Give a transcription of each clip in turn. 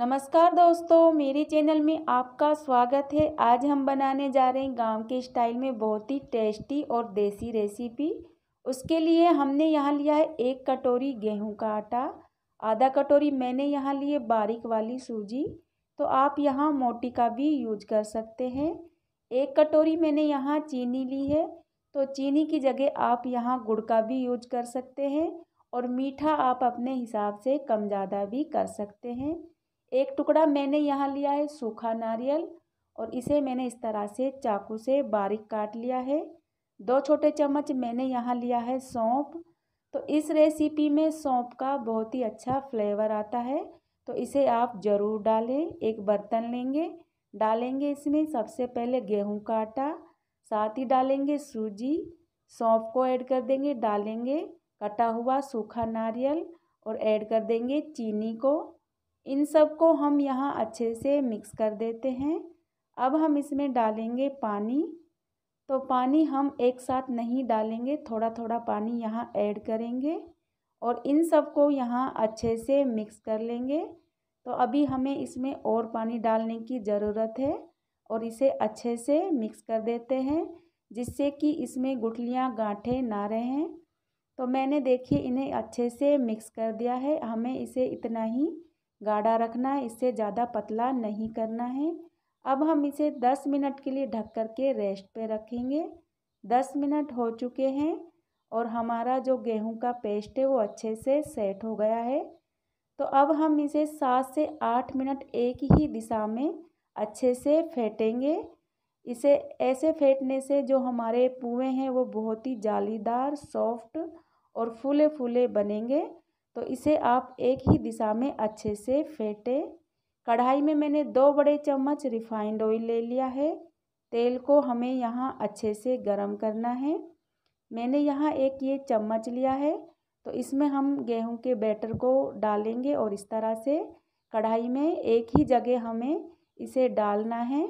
नमस्कार दोस्तों मेरे चैनल में आपका स्वागत है आज हम बनाने जा रहे हैं गांव के स्टाइल में बहुत ही टेस्टी और देसी रेसिपी उसके लिए हमने यहाँ लिया है एक कटोरी गेहूं का आटा आधा कटोरी मैंने यहाँ लिए बारीक वाली सूजी तो आप यहाँ मोटी का भी यूज कर सकते हैं एक कटोरी मैंने यहाँ चीनी ली है तो चीनी की जगह आप यहाँ गुड़ का भी यूज कर सकते हैं और मीठा आप अपने हिसाब से कम ज़्यादा भी कर सकते हैं एक टुकड़ा मैंने यहाँ लिया है सूखा नारियल और इसे मैंने इस तरह से चाकू से बारीक काट लिया है दो छोटे चम्मच मैंने यहाँ लिया है सौंप तो इस रेसिपी में सौंप का बहुत ही अच्छा फ्लेवर आता है तो इसे आप ज़रूर डालें एक बर्तन लेंगे डालेंगे इसमें सबसे पहले गेहूं का आटा साथ ही डालेंगे सूजी सौंफ को ऐड कर देंगे डालेंगे कटा हुआ सूखा नारियल और ऐड कर देंगे चीनी को इन सब को हम यहाँ अच्छे से मिक्स कर देते हैं अब हम इसमें डालेंगे पानी तो पानी हम एक साथ नहीं डालेंगे थोड़ा थोड़ा पानी यहाँ ऐड करेंगे और इन सब को यहाँ अच्छे से मिक्स कर लेंगे तो अभी हमें इसमें और पानी डालने की ज़रूरत है और इसे अच्छे से मिक्स कर देते हैं जिससे कि इसमें गुठलियाँ गांठे ना रहें तो मैंने देखिए इन्हें अच्छे से मिक्स कर दिया है हमें इसे इतना ही गाढ़ा रखना है इससे ज़्यादा पतला नहीं करना है अब हम इसे दस मिनट के लिए ढक कर के रेस्ट पे रखेंगे दस मिनट हो चुके हैं और हमारा जो गेहूं का पेस्ट है वो अच्छे से सेट हो गया है तो अब हम इसे सात से आठ मिनट एक ही दिशा में अच्छे से फेंटेंगे इसे ऐसे फेंटने से जो हमारे पुएँ हैं वो बहुत ही जालीदार सॉफ्ट और फूले फूले बनेंगे तो इसे आप एक ही दिशा में अच्छे से फेंटें कढ़ाई में मैंने दो बड़े चम्मच रिफाइंड ऑयल ले लिया है तेल को हमें यहाँ अच्छे से गरम करना है मैंने यहाँ एक ये चम्मच लिया है तो इसमें हम गेहूं के बैटर को डालेंगे और इस तरह से कढ़ाई में एक ही जगह हमें इसे डालना है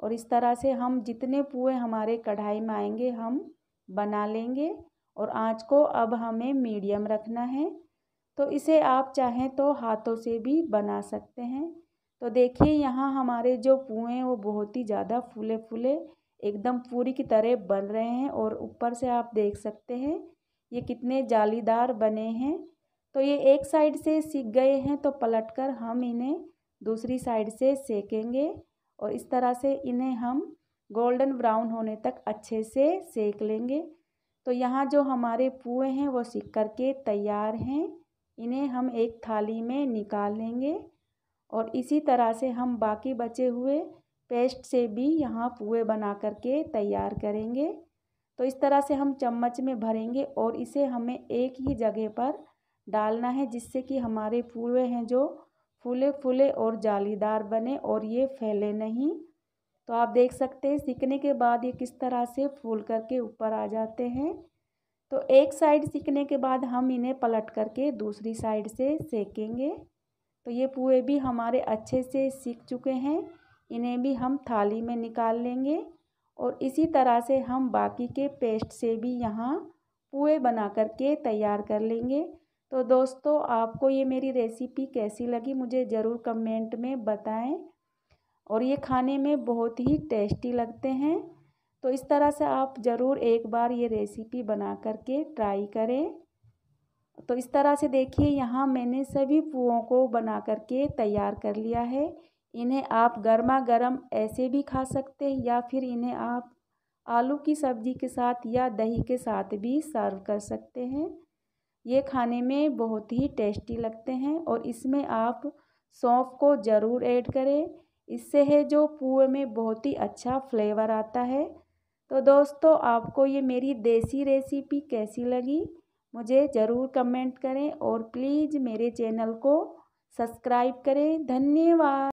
और इस तरह से हम जितने पुए हमारे कढ़ाई में आएंगे हम बना लेंगे और आँच को अब हमें मीडियम रखना है तो इसे आप चाहें तो हाथों से भी बना सकते हैं तो देखिए यहाँ हमारे जो कुएँ हैं वो बहुत ही ज़्यादा फूले फूले एकदम पूरी की तरह बन रहे हैं और ऊपर से आप देख सकते हैं ये कितने जालीदार बने हैं तो ये एक साइड से सीख गए हैं तो पलटकर हम इन्हें दूसरी साइड से सेकेंगे और इस तरह से इन्हें हम गोल्डन ब्राउन होने तक अच्छे से सेक लेंगे तो यहाँ जो हमारे पुए हैं वो सीख करके तैयार हैं इन्हें हम एक थाली में निकाल लेंगे और इसी तरह से हम बाकी बचे हुए पेस्ट से भी यहाँ पुए बना करके तैयार करेंगे तो इस तरह से हम चम्मच में भरेंगे और इसे हमें एक ही जगह पर डालना है जिससे कि हमारे पुए हैं जो फूले फूले और जालीदार बने और ये फैले नहीं तो आप देख सकते हैं सीखने के बाद ये किस तरह से फूल करके ऊपर आ जाते हैं तो एक साइड सीखने के बाद हम इन्हें पलट करके दूसरी साइड से सेकेंगे तो ये पूए भी हमारे अच्छे से सीख चुके हैं इन्हें भी हम थाली में निकाल लेंगे और इसी तरह से हम बाकी के पेस्ट से भी यहाँ पुए बना करके तैयार कर लेंगे तो दोस्तों आपको ये मेरी रेसिपी कैसी लगी मुझे ज़रूर कमेंट में बताएं और ये खाने में बहुत ही टेस्टी लगते हैं तो इस तरह से आप ज़रूर एक बार ये रेसिपी बना करके ट्राई करें तो इस तरह से देखिए यहाँ मैंने सभी पुओं को बना करके तैयार कर लिया है इन्हें आप गर्मा गर्म ऐसे भी खा सकते हैं या फिर इन्हें आप आलू की सब्ज़ी के साथ या दही के साथ भी सर्व कर सकते हैं ये खाने में बहुत ही टेस्टी लगते हैं और इसमें आप सौंफ को ज़रूर ऐड करें इससे है जो पुए में बहुत ही अच्छा फ्लेवर आता है तो दोस्तों आपको ये मेरी देसी रेसिपी कैसी लगी मुझे ज़रूर कमेंट करें और प्लीज़ मेरे चैनल को सब्सक्राइब करें धन्यवाद